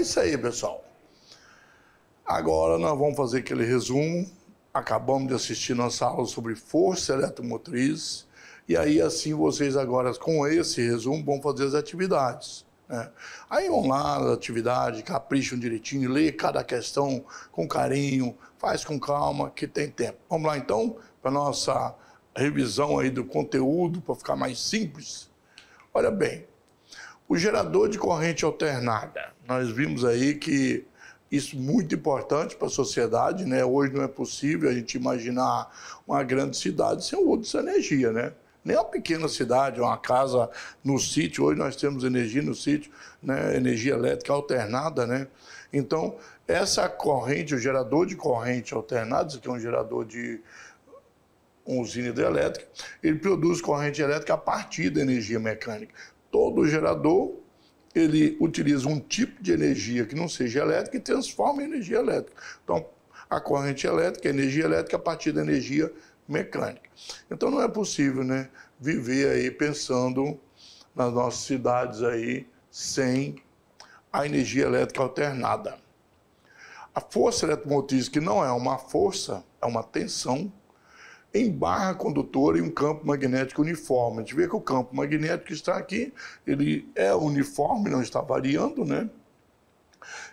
é isso aí, pessoal. Agora nós vamos fazer aquele resumo. Acabamos de assistir nossa aula sobre força eletromotriz. E aí, assim, vocês agora, com esse resumo, vão fazer as atividades. Né? Aí vão lá na atividade, capricham direitinho, lê cada questão com carinho, faz com calma, que tem tempo. Vamos lá, então, para nossa revisão aí do conteúdo, para ficar mais simples. Olha bem, o gerador de corrente alternada. Nós vimos aí que isso é muito importante para a sociedade, né? Hoje não é possível a gente imaginar uma grande cidade sem o uso dessa energia, né? Nem uma pequena cidade, uma casa no sítio, hoje nós temos energia no sítio, né? energia elétrica alternada, né? Então, essa corrente, o gerador de corrente alternada, isso aqui é um gerador de uma usina hidrelétrica, ele produz corrente elétrica a partir da energia mecânica. Todo gerador ele utiliza um tipo de energia que não seja elétrica e transforma em energia elétrica. Então, a corrente elétrica, a energia elétrica a partir da energia mecânica. Então, não é possível, né, viver aí pensando nas nossas cidades aí sem a energia elétrica alternada. A força eletromotriz, que não é uma força, é uma tensão, em barra condutora e um campo magnético uniforme. A gente vê que o campo magnético está aqui, ele é uniforme, não está variando, né?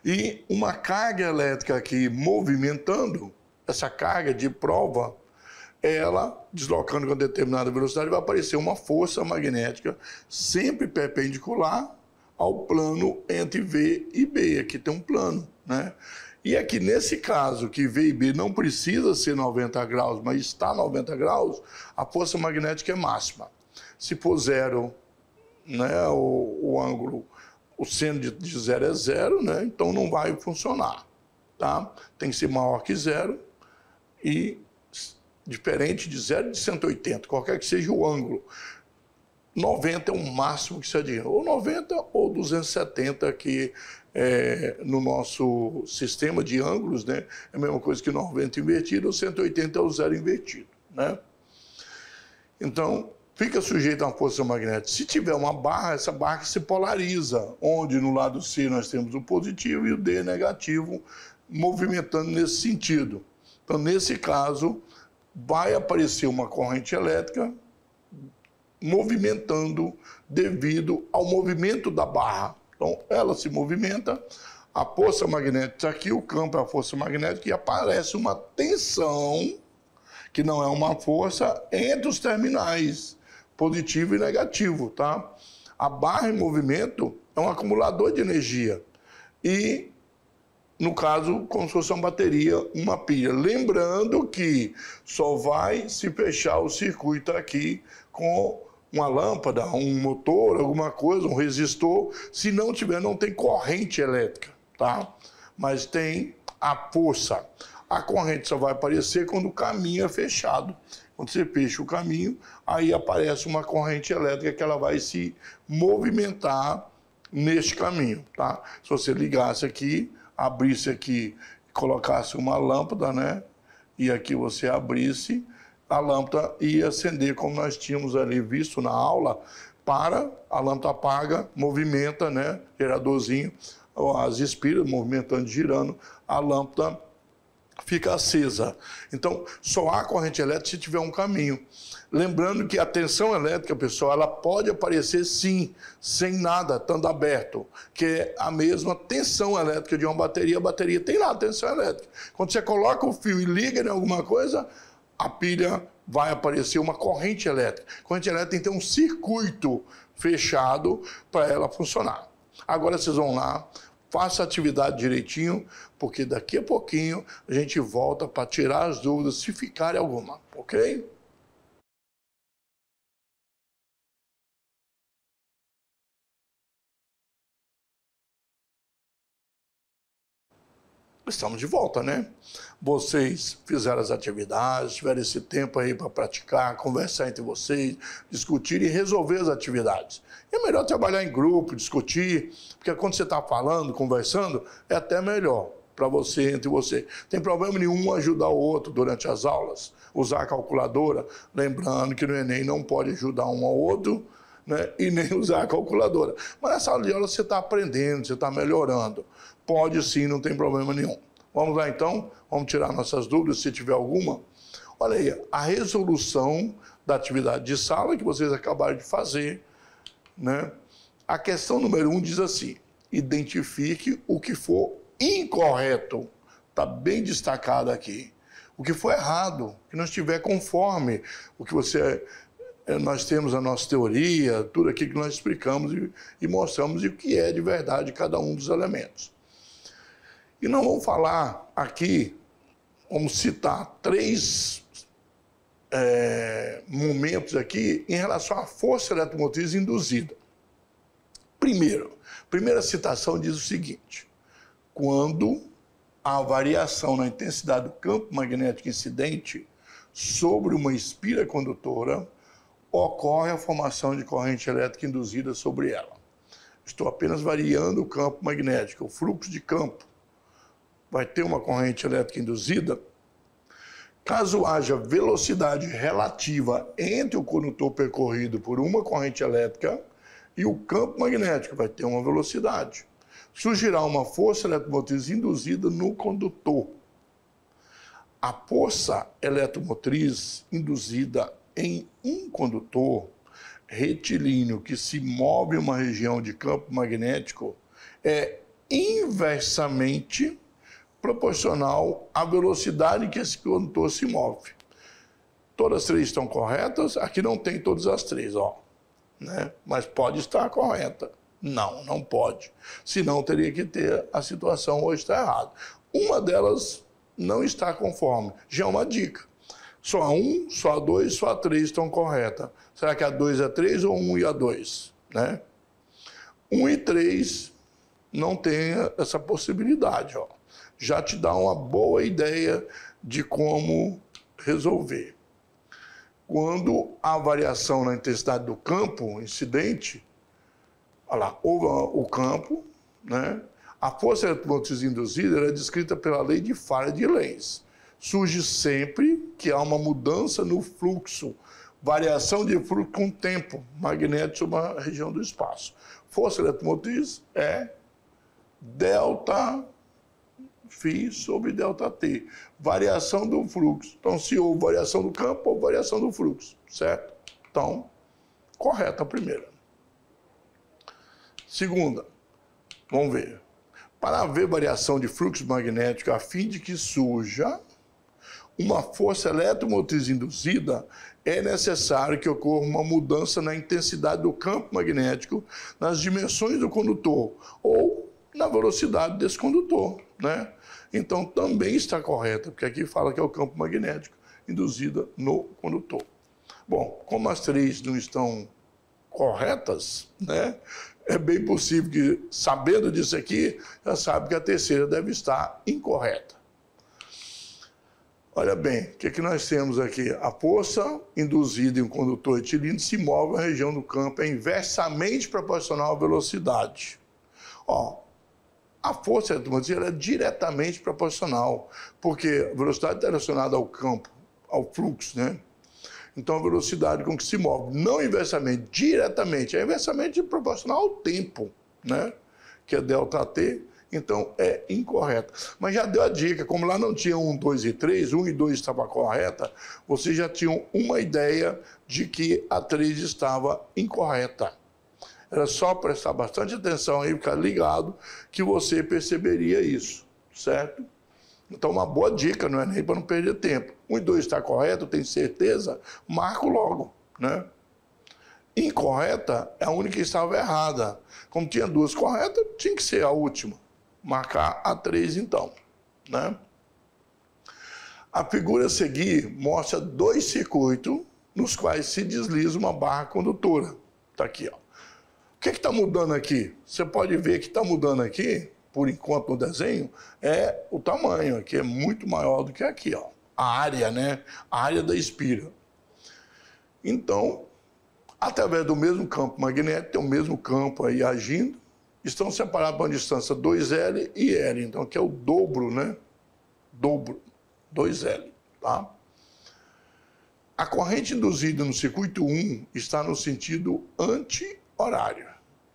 E uma carga elétrica aqui movimentando, essa carga de prova, ela deslocando com determinada velocidade, vai aparecer uma força magnética sempre perpendicular ao plano entre V e B. Aqui tem um plano, né? E é que nesse caso, que V e B não precisa ser 90 graus, mas está 90 graus, a força magnética é máxima. Se for zero, né, o, o ângulo, o seno de, de zero é zero, né, então não vai funcionar. Tá? Tem que ser maior que zero e diferente de zero de 180, qualquer que seja o ângulo. 90 é o máximo que se é adianta. ou 90 ou 270 que é, no nosso sistema de ângulos, né, é a mesma coisa que 90 invertido, ou 180 é o zero invertido, né? Então, fica sujeito a uma força magnética. Se tiver uma barra, essa barra se polariza, onde no lado C nós temos o positivo e o D negativo, movimentando nesse sentido. Então, nesse caso, vai aparecer uma corrente elétrica movimentando devido ao movimento da barra. Então, ela se movimenta, a força magnética tá aqui, o campo é a força magnética, e aparece uma tensão, que não é uma força, entre os terminais, positivo e negativo, tá? A barra em movimento é um acumulador de energia. E, no caso, como se fosse uma bateria, uma pilha. Lembrando que só vai se fechar o circuito aqui com uma lâmpada, um motor, alguma coisa, um resistor. Se não tiver, não tem corrente elétrica, tá? Mas tem a força. A corrente só vai aparecer quando o caminho é fechado. Quando você fecha o caminho, aí aparece uma corrente elétrica que ela vai se movimentar neste caminho, tá? Se você ligasse aqui, abrisse aqui, colocasse uma lâmpada, né? E aqui você abrisse, a lâmpada ia acender, como nós tínhamos ali visto na aula, para, a lâmpada apaga, movimenta, né, geradorzinho, as espiras movimentando, girando, a lâmpada fica acesa. Então, só há corrente elétrica se tiver um caminho. Lembrando que a tensão elétrica, pessoal, ela pode aparecer sim, sem nada, estando aberto, que é a mesma tensão elétrica de uma bateria. A bateria tem lá a tensão elétrica. Quando você coloca o fio e liga em alguma coisa, a pilha vai aparecer uma corrente elétrica. A corrente elétrica tem que ter um circuito fechado para ela funcionar. Agora vocês vão lá, faça a atividade direitinho, porque daqui a pouquinho a gente volta para tirar as dúvidas, se ficar alguma, ok? estamos de volta, né? Vocês fizeram as atividades, tiveram esse tempo aí para praticar, conversar entre vocês, discutir e resolver as atividades. E é melhor trabalhar em grupo, discutir, porque quando você está falando, conversando, é até melhor para você, entre você. Tem problema nenhum ajudar o outro durante as aulas, usar a calculadora, lembrando que no Enem não pode ajudar um ao outro, né? e nem usar a calculadora. Mas nessa aula de aula você está aprendendo, você está melhorando. Pode sim, não tem problema nenhum. Vamos lá então, vamos tirar nossas dúvidas, se tiver alguma. Olha aí, a resolução da atividade de sala que vocês acabaram de fazer, né? A questão número um diz assim: identifique o que for incorreto. Está bem destacado aqui. O que for errado, que não estiver conforme o que você. Eh, nós temos a nossa teoria, tudo aqui que nós explicamos e, e mostramos e o que é de verdade cada um dos elementos. E não vou falar aqui, vamos citar três é, momentos aqui em relação à força eletromotriz induzida. Primeiro, primeira citação diz o seguinte: quando a variação na intensidade do campo magnético incidente sobre uma espira condutora ocorre a formação de corrente elétrica induzida sobre ela. Estou apenas variando o campo magnético, o fluxo de campo vai ter uma corrente elétrica induzida, caso haja velocidade relativa entre o condutor percorrido por uma corrente elétrica e o campo magnético, vai ter uma velocidade. Surgirá uma força eletromotriz induzida no condutor. A força eletromotriz induzida em um condutor retilíneo que se move em uma região de campo magnético é inversamente proporcional à velocidade que esse condutor se move. Todas as três estão corretas, aqui não tem todas as três, ó. Né? Mas pode estar correta. Não, não pode. Senão teria que ter a situação ou está errada. Uma delas não está conforme. Já é uma dica. Só a um, só a dois, só a três estão corretas. Será que a dois é três ou um e a dois? Né? Um e três não tenha essa possibilidade. Ó. Já te dá uma boa ideia de como resolver. Quando há variação na intensidade do campo, incidente, olha lá, houve o campo, né? a força eletromotriz induzida é descrita pela lei de Faraday-Lenz. Surge sempre que há uma mudança no fluxo variação de fluxo com tempo magnético sobre uma região do espaço. Força eletromotriz é delta φ sobre delta t, variação do fluxo. Então, se houve variação do campo, houve variação do fluxo, certo? Então, correta a primeira. Segunda, vamos ver. Para haver variação de fluxo magnético a fim de que surja uma força eletromotriz induzida, é necessário que ocorra uma mudança na intensidade do campo magnético nas dimensões do condutor ou na velocidade desse condutor, né? Então também está correta, porque aqui fala que é o campo magnético induzida no condutor. Bom, como as três não estão corretas, né? É bem possível que, sabendo disso aqui, já sabe que a terceira deve estar incorreta. Olha bem, o que, é que nós temos aqui? A força induzida em um condutor etilíndrico se move na região do campo é inversamente proporcional à velocidade. Ó, a força eletromagnética era diretamente proporcional, porque a velocidade está relacionada ao campo, ao fluxo, né? Então, a velocidade com que se move, não inversamente, diretamente, é inversamente proporcional ao tempo, né? Que é ΔT, então é incorreta. Mas já deu a dica, como lá não tinha 1, 2 e 3, 1 e 2 estava correta, vocês já tinham uma ideia de que a 3 estava incorreta. Era só prestar bastante atenção e ficar ligado que você perceberia isso, certo? Então, uma boa dica não é nem para não perder tempo. Um e dois está correto, tem certeza? Marco logo, né? Incorreta é a única que estava errada. Como tinha duas corretas, tinha que ser a última. Marcar a três, então, né? A figura a seguir mostra dois circuitos nos quais se desliza uma barra condutora. Está aqui, ó. O que é está mudando aqui? Você pode ver que está mudando aqui, por enquanto no desenho, é o tamanho, aqui é muito maior do que aqui, ó. A área, né? A área da espira. Então, através do mesmo campo magnético, tem o mesmo campo aí agindo, estão separados por uma distância 2L e L, então que é o dobro, né? Dobro, 2L, tá? A corrente induzida no circuito 1 está no sentido anti horário.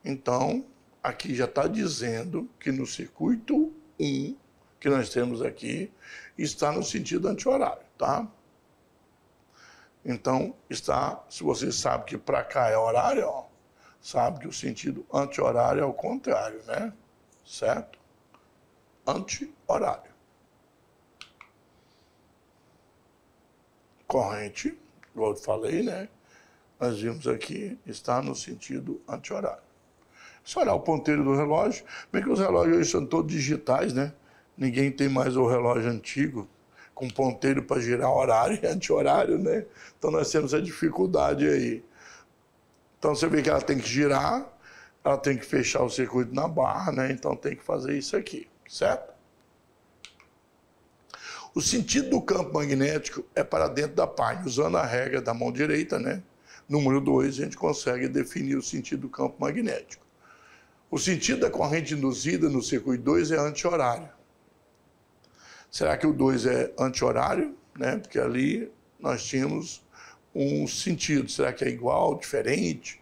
Então, aqui já está dizendo que no circuito 1 que nós temos aqui está no sentido anti-horário, tá? Então, está, se você sabe que para cá é horário, ó, sabe que o sentido anti-horário é o contrário, né? Certo? Anti-horário. Corrente, igual eu falei, né? nós vimos aqui, está no sentido anti-horário. Se olhar o ponteiro do relógio, bem que os relógios hoje são todos digitais, né? Ninguém tem mais o relógio antigo com ponteiro para girar horário e anti-horário, né? Então nós temos a dificuldade aí. Então você vê que ela tem que girar, ela tem que fechar o circuito na barra, né? Então tem que fazer isso aqui, certo? O sentido do campo magnético é para dentro da página, usando a regra da mão direita, né? Número dois, a gente consegue definir o sentido do campo magnético. O sentido da corrente induzida no circuito 2 é anti-horário. Será que o 2 é anti-horário? Né? Porque ali nós tínhamos um sentido. Será que é igual, diferente?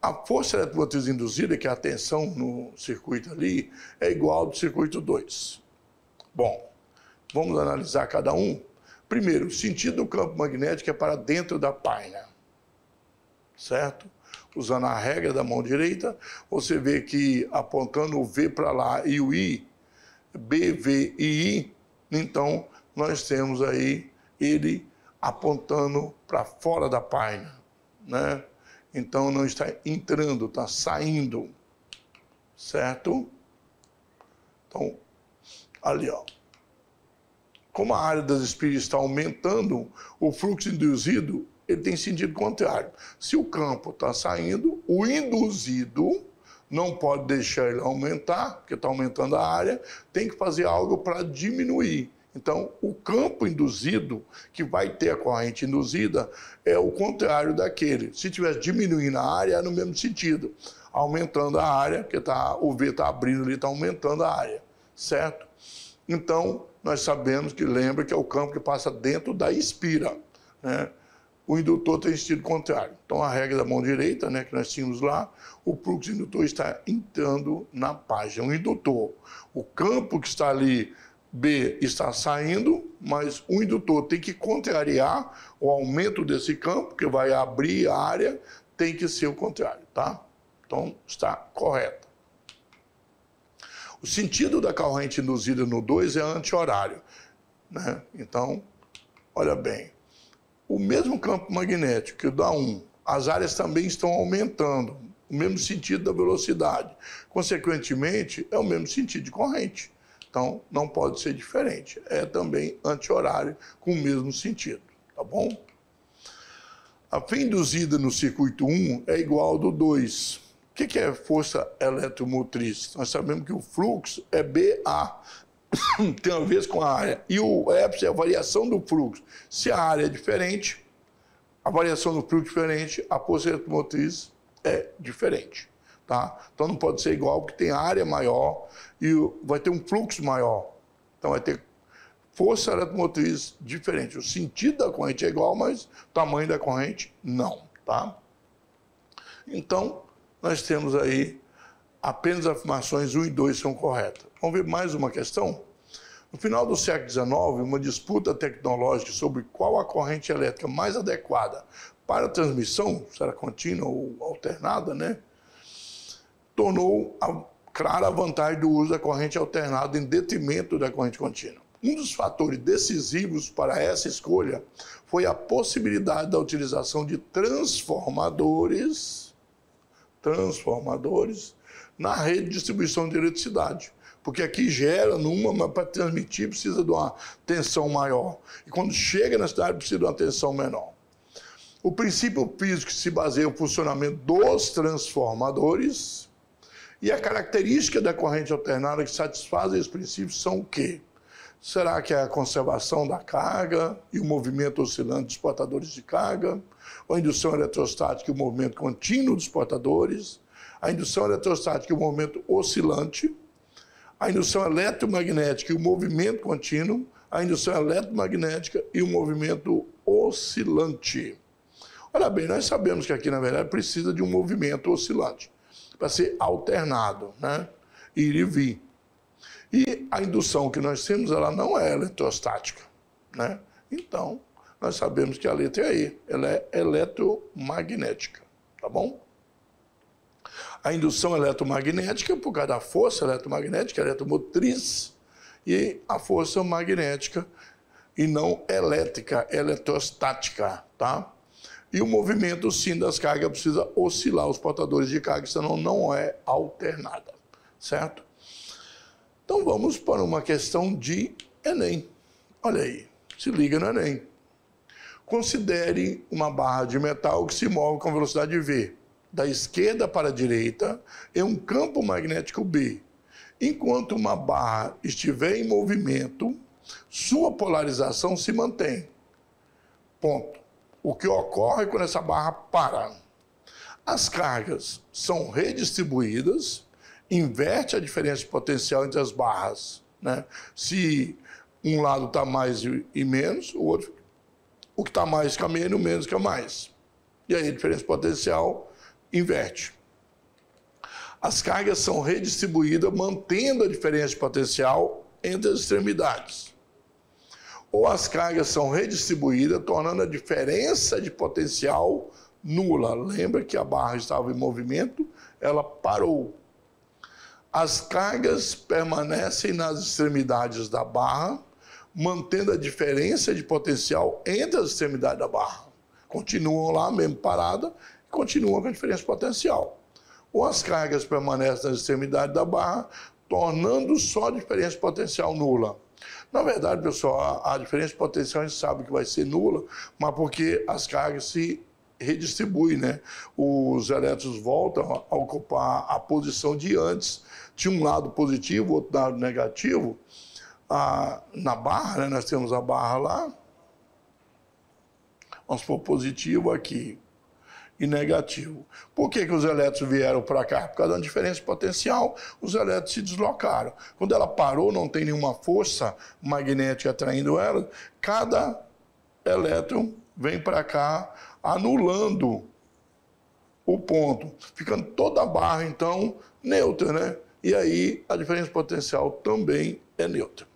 A força eletromotriz induzida, que é a tensão no circuito ali, é igual ao do circuito 2. Bom, vamos analisar cada um. Primeiro, o sentido do campo magnético é para dentro da página certo? Usando a regra da mão direita, você vê que apontando o V para lá e o I, B, V e I, então nós temos aí ele apontando para fora da página, né? Então não está entrando, está saindo, certo? Então, ali ó. Como a área das espíritas está aumentando, o fluxo induzido ele tem sentido contrário. Se o campo está saindo, o induzido não pode deixar ele aumentar, porque está aumentando a área, tem que fazer algo para diminuir. Então, o campo induzido, que vai ter a corrente induzida, é o contrário daquele. Se tiver diminuindo a área, é no mesmo sentido. Aumentando a área, porque tá, o V está abrindo ali, está aumentando a área, certo? Então, nós sabemos que, lembra que é o campo que passa dentro da espira, né? o indutor tem sentido contrário. Então, a regra da mão direita, né, que nós tínhamos lá, o fluxo indutor está entrando na página. O indutor, o campo que está ali, B, está saindo, mas o indutor tem que contrariar o aumento desse campo, que vai abrir a área, tem que ser o contrário, tá? Então, está correto. O sentido da corrente induzida no 2 é anti-horário. Né? Então, olha bem, o mesmo campo magnético que dá 1, as áreas também estão aumentando, o mesmo sentido da velocidade. Consequentemente, é o mesmo sentido de corrente. Então, não pode ser diferente. É também anti-horário com o mesmo sentido, tá bom? A fim induzida no circuito 1 é igual ao do 2. O que é força eletromotriz? Nós sabemos que o fluxo é BA, tem a ver com a área. E o EPS é a variação do fluxo. Se a área é diferente, a variação do fluxo é diferente, a força motriz é diferente. Tá? Então não pode ser igual, porque tem área maior e vai ter um fluxo maior. Então vai ter força eletromotriz diferente. O sentido da corrente é igual, mas o tamanho da corrente não. Tá? Então, nós temos aí apenas afirmações 1 e 2 são corretas. Vamos ver mais uma questão? No final do século XIX, uma disputa tecnológica sobre qual a corrente elétrica mais adequada para a transmissão, será contínua ou alternada, né? tornou a clara a vantagem do uso da corrente alternada em detrimento da corrente contínua. Um dos fatores decisivos para essa escolha foi a possibilidade da utilização de transformadores, transformadores na rede de distribuição de eletricidade, porque aqui gera numa, mas para transmitir precisa de uma tensão maior. E quando chega na cidade precisa de uma tensão menor. O princípio físico se baseia no funcionamento dos transformadores e a característica da corrente alternada que satisfaz esses princípios são o quê? Será que é a conservação da carga e o movimento oscilante dos portadores de carga? Ou a indução eletrostática e o movimento contínuo dos portadores? A indução eletrostática e o movimento oscilante? a indução é eletromagnética e o movimento contínuo, a indução é eletromagnética e o movimento oscilante. Olha bem, nós sabemos que aqui, na verdade, precisa de um movimento oscilante para ser alternado, né? ir e vir. E a indução que nós temos, ela não é eletrostática. Né? Então, nós sabemos que a letra E, ela é eletromagnética, tá bom? A indução eletromagnética por causa da força eletromagnética, eletromotriz, e a força magnética e não elétrica, eletrostática, tá? E o movimento, sim, das cargas precisa oscilar os portadores de carga, senão não é alternada, certo? Então vamos para uma questão de Enem. Olha aí, se liga no Enem. Considere uma barra de metal que se move com velocidade V da esquerda para a direita é um campo magnético B. Enquanto uma barra estiver em movimento, sua polarização se mantém. Ponto. O que ocorre quando essa barra para? As cargas são redistribuídas, inverte a diferença de potencial entre as barras. Né? Se um lado está mais e menos, o outro, o que está mais fica menos, o menos fica mais. E aí a diferença de potencial inverte. As cargas são redistribuídas mantendo a diferença de potencial entre as extremidades. Ou as cargas são redistribuídas, tornando a diferença de potencial nula. Lembra que a barra estava em movimento, ela parou. As cargas permanecem nas extremidades da barra, mantendo a diferença de potencial entre as extremidades da barra. Continuam lá, mesmo parada, continuam com a diferença potencial. Ou as cargas permanecem na extremidade da barra, tornando só a diferença potencial nula. Na verdade, pessoal, a, diferença potencial a gente sabe que vai ser nula, mas porque as cargas se redistribuem né? Os elétrons voltam a ocupar a posição de antes, de um lado positivo, outro lado negativo. Ah, na barra, né? nós temos a barra lá, vamos supor positivo aqui, e negativo. Por que, que os elétrons vieram para cá? Por causa da diferença de potencial, os elétrons se deslocaram. Quando ela parou, não tem nenhuma força magnética atraindo ela, cada elétron vem para cá, anulando o ponto, ficando toda a barra, então, neutra, né? E aí a diferença de potencial também é neutra.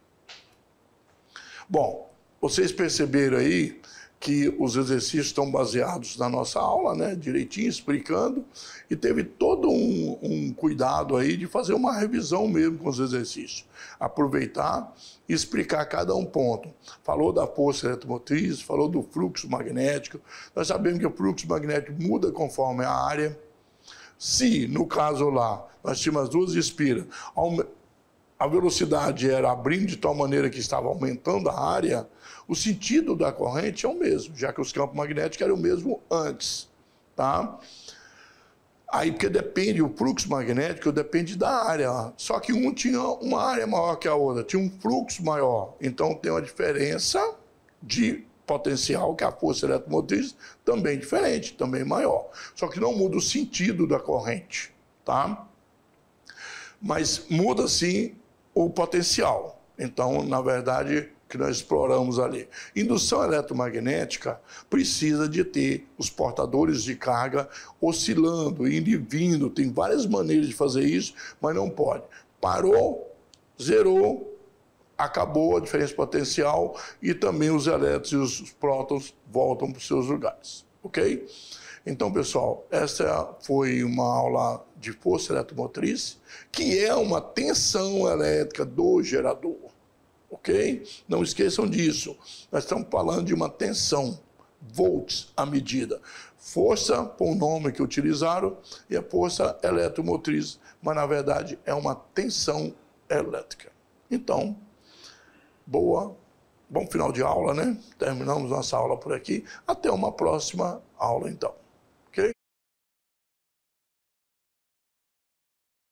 Bom, vocês perceberam aí que os exercícios estão baseados na nossa aula, né, direitinho, explicando, e teve todo um, um, cuidado aí de fazer uma revisão mesmo com os exercícios. Aproveitar e explicar cada um ponto. Falou da força eletromotriz, falou do fluxo magnético. Nós sabemos que o fluxo magnético muda conforme a área. Se, no caso lá, nós tínhamos as duas espiras, a velocidade era abrindo de tal maneira que estava aumentando a área, o sentido da corrente é o mesmo, já que os campos magnéticos eram o mesmo antes, tá? Aí, porque depende, o fluxo magnético depende da área. Só que um tinha uma área maior que a outra, tinha um fluxo maior. Então, tem uma diferença de potencial, que a força eletromotriz também diferente, também maior. Só que não muda o sentido da corrente, tá? Mas muda, sim, o potencial. Então, na verdade, que nós exploramos ali. Indução eletromagnética precisa de ter os portadores de carga oscilando, indo e vindo. Tem várias maneiras de fazer isso, mas não pode. Parou, zerou, acabou a diferença potencial e também os elétrons e os prótons voltam para os seus lugares. Ok? Então, pessoal, essa foi uma aula de força eletromotriz, que é uma tensão elétrica do gerador ok? Não esqueçam disso. Nós estamos falando de uma tensão, volts à medida. Força, por nome que utilizaram, e a força eletromotriz, mas na verdade é uma tensão elétrica. Então, boa, bom final de aula, né? Terminamos nossa aula por aqui. Até uma próxima aula, então.